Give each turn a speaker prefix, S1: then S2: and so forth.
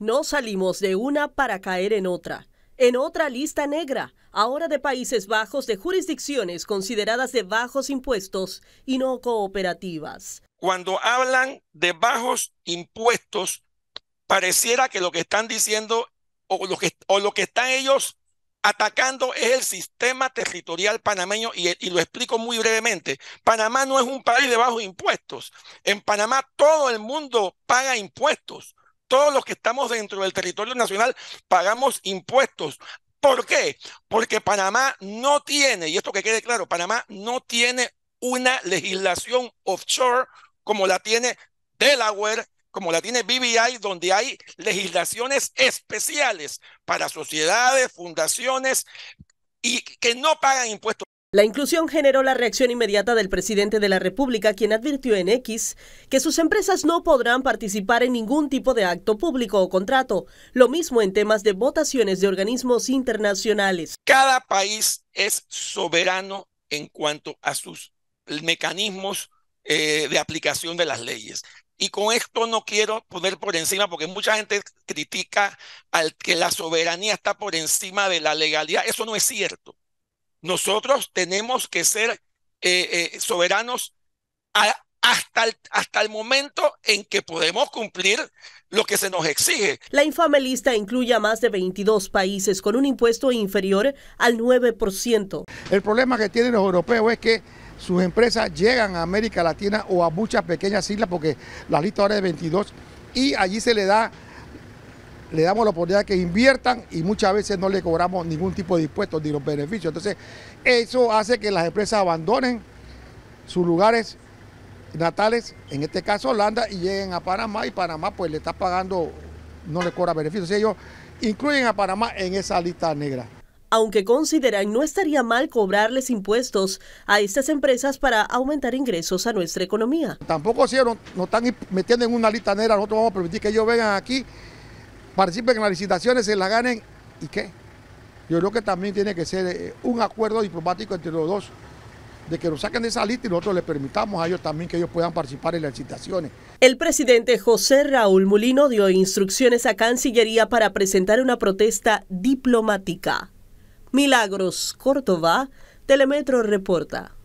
S1: No salimos de una para caer en otra. En otra lista negra, ahora de Países Bajos, de jurisdicciones consideradas de bajos impuestos y no cooperativas.
S2: Cuando hablan de bajos impuestos, pareciera que lo que están diciendo o lo que, o lo que están ellos atacando es el sistema territorial panameño y, y, lo explico muy brevemente. Panamá no es un país de bajos impuestos. En Panamá todo el mundo paga impuestos todos los que estamos dentro del territorio nacional pagamos impuestos. ¿Por qué? Porque Panamá no tiene, y esto que quede claro, Panamá no tiene una legislación offshore como la tiene Delaware, como la tiene BBI, donde hay legislaciones especiales para sociedades, fundaciones y
S1: que no pagan impuestos. La inclusión generó la reacción inmediata del presidente de la República, quien advirtió en X que sus empresas no podrán participar en ningún tipo de acto público o contrato, lo mismo en temas de votaciones de organismos internacionales. Cada país
S2: es soberano en cuanto a sus mecanismos eh, de aplicación de las leyes. Y con esto no quiero poner por encima, porque mucha gente critica al que la soberanía está por encima de la legalidad. Eso no es cierto nosotros tenemos que ser eh, eh, soberanos hasta el, hasta el momento en que podemos cumplir lo que se nos exige.
S1: La infame lista incluye a más de 22 países con un impuesto inferior al 9%. El problema que tienen los europeos es que sus empresas llegan a América Latina
S3: o a muchas pequeñas islas, porque la lista ahora es de 22, y allí se le da le damos la oportunidad de que inviertan y muchas veces no le cobramos ningún tipo de impuestos ni los beneficios. Entonces, eso hace que las empresas abandonen sus lugares natales, en este caso Holanda, y lleguen a Panamá y Panamá pues le está pagando,
S1: no le cobra beneficios. ellos incluyen a Panamá en esa lista negra. Aunque consideran no estaría mal cobrarles impuestos a estas empresas para aumentar ingresos a nuestra economía. Tampoco si no nos están metiendo en una lista negra, nosotros vamos a permitir que ellos vengan aquí
S3: participen en las licitaciones, se la ganen y qué. Yo creo que también tiene que ser eh, un acuerdo diplomático entre los dos, de que lo saquen de esa lista y nosotros les permitamos a ellos también que
S1: ellos puedan participar en las licitaciones. El presidente José Raúl Mulino dio instrucciones a Cancillería para presentar una protesta diplomática. Milagros Córdoba, Telemetro reporta.